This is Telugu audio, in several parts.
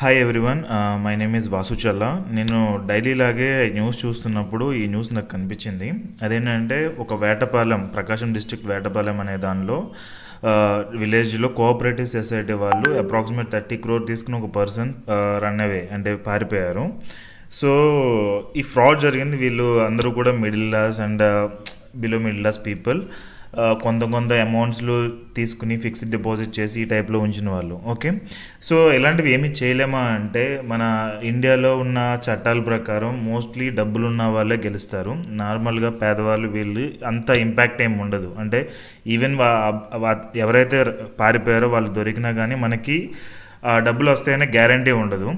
hi everyone my name is Challa నేను డైలీ లాగే న్యూస్ చూస్తున్నప్పుడు ఈ న్యూస్ నాకు కనిపించింది అదేంటంటే ఒక వేటపాలెం ప్రకాశం డిస్టిక్ వేటపాలెం అనే దానిలో విలేజ్లో కోఆపరేటివ్ సొసైటీ వాళ్ళు అప్రాక్సిమేట్ థర్టీ క్రోర్ తీసుకుని ఒక పర్సన్ రన్ అవే అంటే పారిపోయారు సో ఈ ఫ్రాడ్ జరిగింది వీళ్ళు అందరూ కూడా middle class and below middle class people కొంత కొంత అమౌంట్స్లో తీసుకుని ఫిక్స్డ్ డిపాజిట్ చేసి ఈ టైప్లో ఉంచిన వాళ్ళు ఓకే సో ఇలాంటివి ఏమీ చేయలేమా అంటే మన ఇండియాలో ఉన్న చట్టాల ప్రకారం మోస్ట్లీ డబ్బులు ఉన్న వాళ్ళే గెలుస్తారు నార్మల్గా పేదవాళ్ళు వీళ్ళు అంత ఇంపాక్ట్ ఏమి ఉండదు అంటే ఈవెన్ ఎవరైతే పారిపోయారో వాళ్ళు దొరికినా కానీ మనకి డబ్బులు వస్తాయనే గ్యారంటీ ఉండదు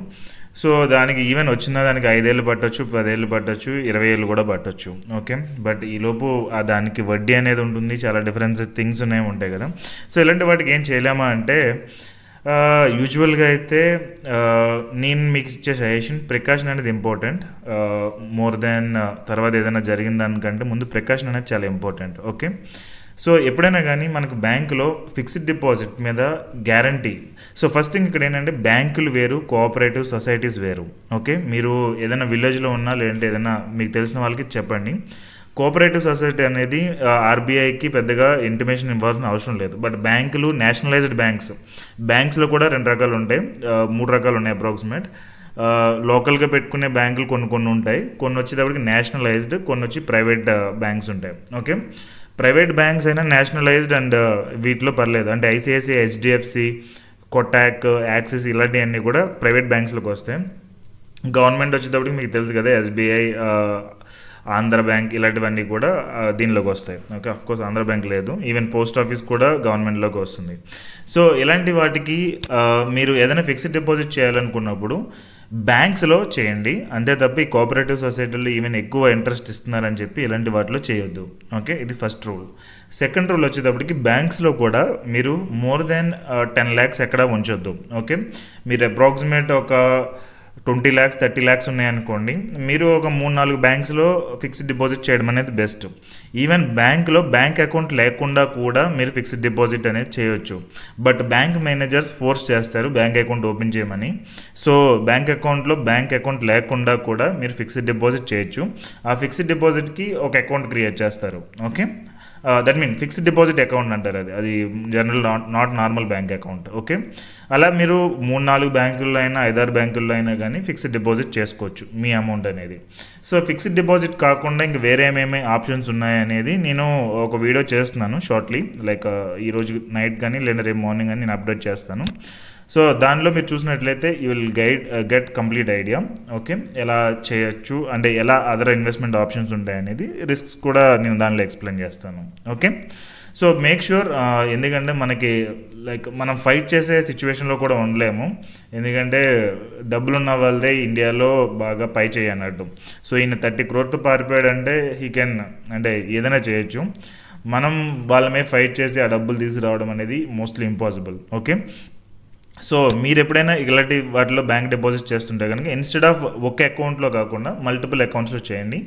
సో దానికి ఈవెన్ వచ్చిన దానికి ఐదేళ్ళు పట్టొచ్చు పదేళ్ళు పట్టొచ్చు ఇరవై ఏళ్ళు కూడా పట్టొచ్చు ఓకే బట్ ఈలోపు దానికి వడ్డీ అనేది ఉంటుంది చాలా డిఫరెన్స్ థింగ్స్ ఉన్నాయి ఉంటాయి కదా సో ఇలాంటి వాటికి ఏం చేయలేమా అంటే యూజువల్గా అయితే నేను మీకు ఇచ్చే సజెషన్ ప్రికాషన్ అనేది ఇంపార్టెంట్ మోర్ దెన్ తర్వాత ఏదైనా జరిగిన దానికంటే ముందు ప్రికాషన్ అనేది చాలా ఇంపార్టెంట్ ఓకే సో ఎప్పుడైనా కానీ మనకు బ్యాంకులో ఫిక్స్డ్ డిపాజిట్ మీద గ్యారంటీ సో ఫస్ట్ థింగ్ ఇక్కడ ఏంటంటే బ్యాంకులు వేరు కోఆపరేటివ్ సొసైటీస్ వేరు ఓకే మీరు ఏదైనా విలేజ్లో ఉన్నా లేదంటే ఏదైనా మీకు తెలిసిన వాళ్ళకి చెప్పండి కోఆపరేటివ్ సొసైటీ అనేది ఆర్బీఐకి పెద్దగా ఇంటిమేషన్ ఇవ్వాల్సిన అవసరం లేదు బట్ బ్యాంకులు నేషనలైజ్డ్ బ్యాంక్స్ బ్యాంక్స్లో కూడా రెండు రకాలు ఉంటాయి మూడు రకాలు ఉన్నాయి అప్రాక్సిమేట్ లోకల్గా పెట్టుకునే బ్యాంకులు కొన్ని కొన్ని ఉంటాయి కొన్ని వచ్చేటప్పటికి నేషనలైజ్డ్ కొన్ని వచ్చి ప్రైవేట్ బ్యాంక్స్ ఉంటాయి ఓకే ప్రైవేట్ బ్యాంక్స్ అయినా నేషనలైజ్డ్ అండ్ వీటిలో పర్లేదు అంటే ఐసిఐసిఐ హెచ్డిఎఫ్సి కొటాక్ యాక్సిస్ ఇలాంటివన్నీ కూడా ప్రైవేట్ బ్యాంక్స్లోకి వస్తాయి గవర్నమెంట్ వచ్చేటప్పటికి మీకు తెలుసు కదా ఎస్బీఐ ఆంధ్ర బ్యాంక్ ఇలాంటివన్నీ కూడా దీనిలోకి వస్తాయి okay of course Andhra bank లేదు ఈవెన్ పోస్ట్ ఆఫీస్ కూడా గవర్నమెంట్లోకి వస్తుంది సో ఇలాంటి వాటికి మీరు ఏదైనా ఫిక్స్డ్ డిపాజిట్ చేయాలనుకున్నప్పుడు బ్యాంక్స్లో చేయండి అంతే తప్ప ఈ కోఆపరేటివ్ సొసైటీలో ఈవెన్ ఎక్కువ ఇంట్రెస్ట్ ఇస్తున్నారని చెప్పి ఇలాంటి వాటిలో చేయొద్దు ఓకే ఇది ఫస్ట్ రూల్ సెకండ్ రూల్ వచ్చేటప్పటికి బ్యాంక్స్లో కూడా మీరు మోర్ దెన్ టెన్ ల్యాక్స్ ఎక్కడ ఉంచొద్దు ఓకే మీరు అప్రాక్సిమేట్ ఒక ట్వంటీ ల్యాక్స్ థర్టీ ల్యాక్స్ ఉన్నాయనుకోండి మీరు ఒక మూడు నాలుగు బ్యాంక్స్లో ఫిక్స్డ్ డిపాజిట్ చేయడం అనేది బెస్ట్ ఈవెన్ బ్యాంక్లో బ్యాంక్ అకౌంట్ లేకుండా కూడా మీరు ఫిక్స్డ్ డిపాజిట్ అనేది చేయొచ్చు బట్ బ్యాంక్ మేనేజర్స్ ఫోర్స్ చేస్తారు బ్యాంక్ అకౌంట్ ఓపెన్ చేయమని సో బ్యాంక్ అకౌంట్లో బ్యాంక్ అకౌంట్ లేకుండా కూడా మీరు ఫిక్స్డ్ డిపాజిట్ చేయొచ్చు ఆ ఫిక్స్డ్ డిపాజిట్కి ఒక అకౌంట్ క్రియేట్ చేస్తారు okay that mean fixed deposit account అంటారు అది అది general not not normal bank account okay అలా మీరు మూడు నాలుగు బ్యాంకుల్లో అయినా ఐదారు బ్యాంకుల్లో అయినా కానీ ఫిక్స్డ్ డిపాజిట్ చేసుకోవచ్చు మీ అమౌంట్ అనేది సో ఫిక్స్డ్ డిపాజిట్ కాకుండా ఇంక వేరేమేమి ఆప్షన్స్ ఉన్నాయనేది నేను ఒక వీడియో చేస్తున్నాను షార్ట్లీ లైక్ ఈరోజు నైట్ కానీ లేదా రేపు మార్నింగ్ కానీ నేను అప్డేట్ చేస్తాను సో దానిలో మీరు చూసినట్లయితే you will guide get complete idea okay ఎలా చేయొచ్చు అంటే ఎలా అదర్ ఇన్వెస్ట్మెంట్ ఆప్షన్స్ ఉంటాయనేది రిస్క్స్ కూడా నేను దానిలో ఎక్స్ప్లెయిన్ చేస్తాను ఓకే సో మేక్ ష్యూర్ ఎందుకంటే మనకి లైక్ మనం ఫైట్ చేసే సిచ్యువేషన్లో కూడా ఉండలేము ఎందుకంటే డబ్బులున్న వాళ్ళదే ఇండియాలో బాగా పై చేయి అన్నట్టు సో ఈయన థర్టీ క్రోర్తో పారిపోయాడు అంటే హీ కెన్ అంటే ఏదైనా చేయొచ్చు మనం వాళ్ళమే ఫైట్ చేసి ఆ డబ్బులు తీసుకురావడం అనేది మోస్ట్లీ ఇంపాసిబుల్ ఓకే సో మీరు ఎప్పుడైనా ఇలాంటి వాటిలో బ్యాంక్ డిపాజిట్ చేస్తుంటే కనుక ఇన్స్టెడ్ ఆఫ్ ఒక అకౌంట్లో కాకుండా మల్టిపుల్ అకౌంట్స్లో చేయండి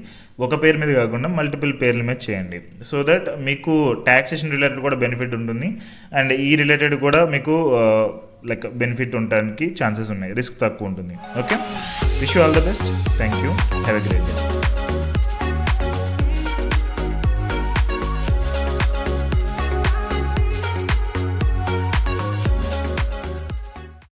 ఒక పేరు మీద కాకుండా మల్టిపుల్ పేర్ల మీద చేయండి సో దట్ మీకు ట్యాక్సేషన్ రిలేటెడ్ కూడా బెనిఫిట్ ఉంటుంది అండ్ ఈ రిలేటెడ్ కూడా మీకు లైక్ బెనిఫిట్ ఉండడానికి ఛాన్సెస్ ఉన్నాయి రిస్క్ తక్కువ ఉంటుంది okay wish all the best thank you have a great day